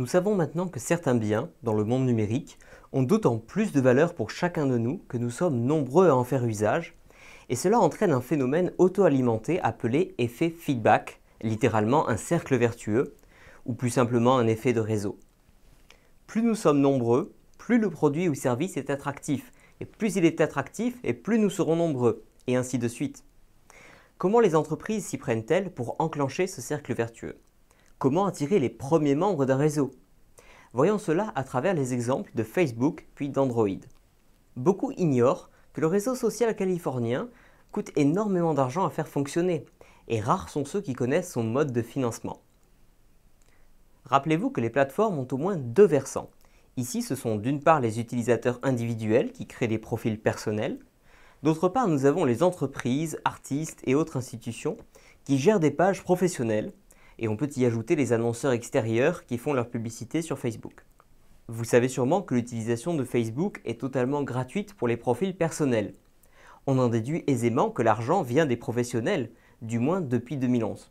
Nous savons maintenant que certains biens, dans le monde numérique, ont d'autant plus de valeur pour chacun de nous que nous sommes nombreux à en faire usage, et cela entraîne un phénomène auto-alimenté appelé effet feedback, littéralement un cercle vertueux, ou plus simplement un effet de réseau. Plus nous sommes nombreux, plus le produit ou service est attractif, et plus il est attractif, et plus nous serons nombreux, et ainsi de suite. Comment les entreprises s'y prennent-elles pour enclencher ce cercle vertueux comment attirer les premiers membres d'un réseau Voyons cela à travers les exemples de Facebook puis d'Android. Beaucoup ignorent que le réseau social californien coûte énormément d'argent à faire fonctionner, et rares sont ceux qui connaissent son mode de financement. Rappelez-vous que les plateformes ont au moins deux versants. Ici, ce sont d'une part les utilisateurs individuels qui créent des profils personnels, d'autre part nous avons les entreprises, artistes et autres institutions qui gèrent des pages professionnelles et on peut y ajouter les annonceurs extérieurs qui font leur publicité sur Facebook. Vous savez sûrement que l'utilisation de Facebook est totalement gratuite pour les profils personnels. On en déduit aisément que l'argent vient des professionnels, du moins depuis 2011.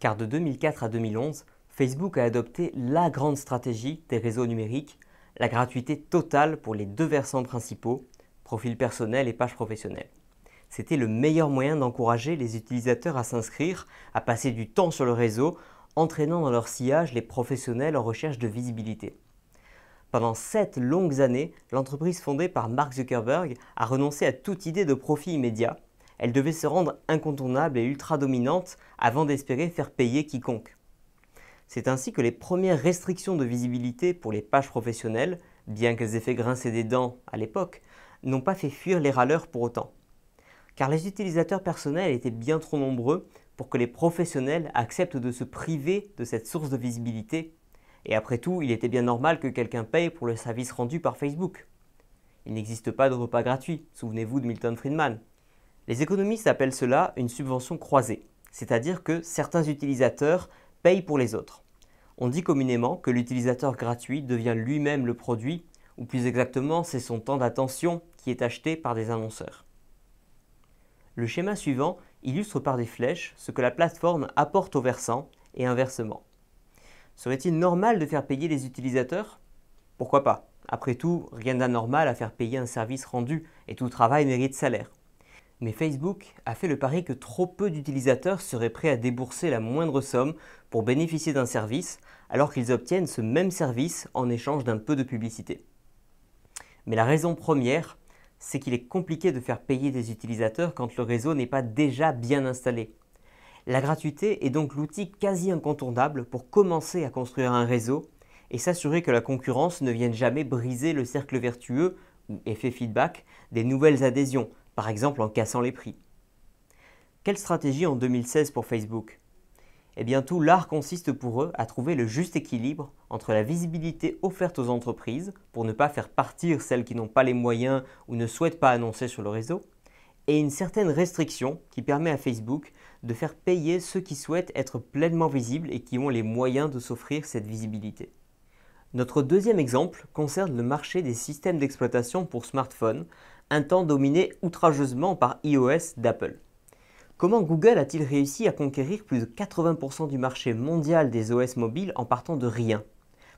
Car de 2004 à 2011, Facebook a adopté la grande stratégie des réseaux numériques, la gratuité totale pour les deux versants principaux, profils personnels et pages professionnelles. C'était le meilleur moyen d'encourager les utilisateurs à s'inscrire, à passer du temps sur le réseau, entraînant dans leur sillage les professionnels en recherche de visibilité. Pendant sept longues années, l'entreprise fondée par Mark Zuckerberg a renoncé à toute idée de profit immédiat. Elle devait se rendre incontournable et ultra-dominante avant d'espérer faire payer quiconque. C'est ainsi que les premières restrictions de visibilité pour les pages professionnelles, bien qu'elles aient fait grincer des dents à l'époque, n'ont pas fait fuir les râleurs pour autant car les utilisateurs personnels étaient bien trop nombreux pour que les professionnels acceptent de se priver de cette source de visibilité. Et après tout, il était bien normal que quelqu'un paye pour le service rendu par Facebook. Il n'existe pas de repas gratuit, souvenez-vous de Milton Friedman. Les économistes appellent cela une subvention croisée, c'est-à-dire que certains utilisateurs payent pour les autres. On dit communément que l'utilisateur gratuit devient lui-même le produit, ou plus exactement c'est son temps d'attention qui est acheté par des annonceurs. Le schéma suivant illustre par des flèches ce que la plateforme apporte au versant et inversement. Serait-il normal de faire payer les utilisateurs Pourquoi pas Après tout, rien d'anormal à faire payer un service rendu et tout travail mérite salaire. Mais Facebook a fait le pari que trop peu d'utilisateurs seraient prêts à débourser la moindre somme pour bénéficier d'un service alors qu'ils obtiennent ce même service en échange d'un peu de publicité. Mais la raison première c'est qu'il est compliqué de faire payer des utilisateurs quand le réseau n'est pas déjà bien installé. La gratuité est donc l'outil quasi incontournable pour commencer à construire un réseau et s'assurer que la concurrence ne vienne jamais briser le cercle vertueux ou effet feedback des nouvelles adhésions, par exemple en cassant les prix. Quelle stratégie en 2016 pour Facebook eh bien tout l'art consiste pour eux à trouver le juste équilibre entre la visibilité offerte aux entreprises pour ne pas faire partir celles qui n'ont pas les moyens ou ne souhaitent pas annoncer sur le réseau, et une certaine restriction qui permet à Facebook de faire payer ceux qui souhaitent être pleinement visibles et qui ont les moyens de s'offrir cette visibilité. Notre deuxième exemple concerne le marché des systèmes d'exploitation pour smartphones, un temps dominé outrageusement par iOS d'Apple. Comment Google a-t-il réussi à conquérir plus de 80% du marché mondial des OS mobiles en partant de rien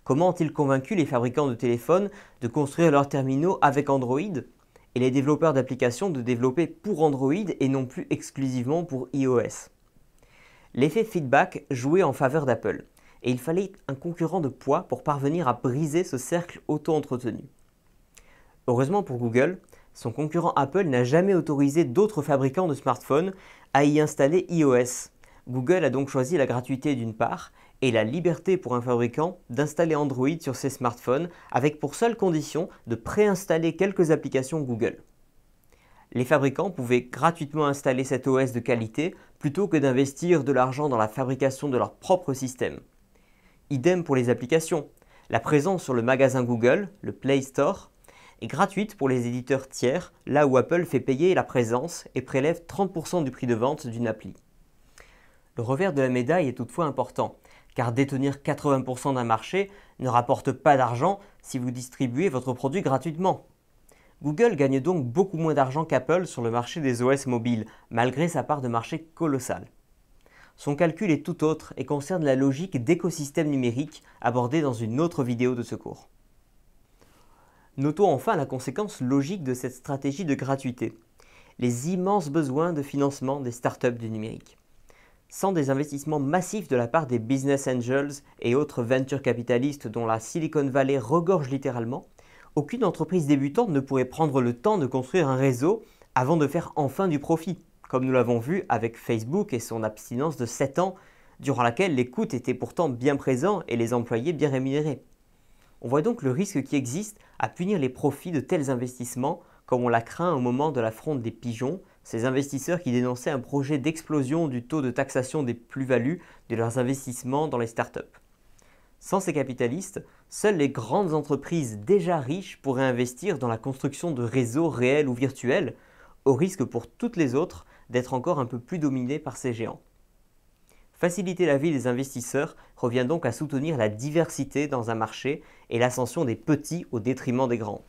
Comment ont-ils convaincu les fabricants de téléphones de construire leurs terminaux avec Android et les développeurs d'applications de développer pour Android et non plus exclusivement pour iOS L'effet feedback jouait en faveur d'Apple, et il fallait un concurrent de poids pour parvenir à briser ce cercle auto-entretenu. Heureusement pour Google, son concurrent Apple n'a jamais autorisé d'autres fabricants de smartphones à y installer iOS. Google a donc choisi la gratuité d'une part et la liberté pour un fabricant d'installer Android sur ses smartphones avec pour seule condition de préinstaller quelques applications Google. Les fabricants pouvaient gratuitement installer cet OS de qualité plutôt que d'investir de l'argent dans la fabrication de leur propre système. Idem pour les applications. La présence sur le magasin Google, le Play Store, est gratuite pour les éditeurs tiers, là où Apple fait payer la présence et prélève 30% du prix de vente d'une appli. Le revers de la médaille est toutefois important, car détenir 80% d'un marché ne rapporte pas d'argent si vous distribuez votre produit gratuitement. Google gagne donc beaucoup moins d'argent qu'Apple sur le marché des OS mobiles, malgré sa part de marché colossale. Son calcul est tout autre et concerne la logique d'écosystème numérique abordée dans une autre vidéo de ce cours. Notons enfin la conséquence logique de cette stratégie de gratuité, les immenses besoins de financement des startups du numérique. Sans des investissements massifs de la part des business angels et autres ventures capitalistes dont la Silicon Valley regorge littéralement, aucune entreprise débutante ne pourrait prendre le temps de construire un réseau avant de faire enfin du profit, comme nous l'avons vu avec Facebook et son abstinence de 7 ans, durant laquelle les coûts étaient pourtant bien présents et les employés bien rémunérés. On voit donc le risque qui existe à punir les profits de tels investissements, comme on l'a craint au moment de la fronde des pigeons, ces investisseurs qui dénonçaient un projet d'explosion du taux de taxation des plus-values de leurs investissements dans les startups. Sans ces capitalistes, seules les grandes entreprises déjà riches pourraient investir dans la construction de réseaux réels ou virtuels, au risque pour toutes les autres d'être encore un peu plus dominées par ces géants. Faciliter la vie des investisseurs revient donc à soutenir la diversité dans un marché et l'ascension des petits au détriment des grands.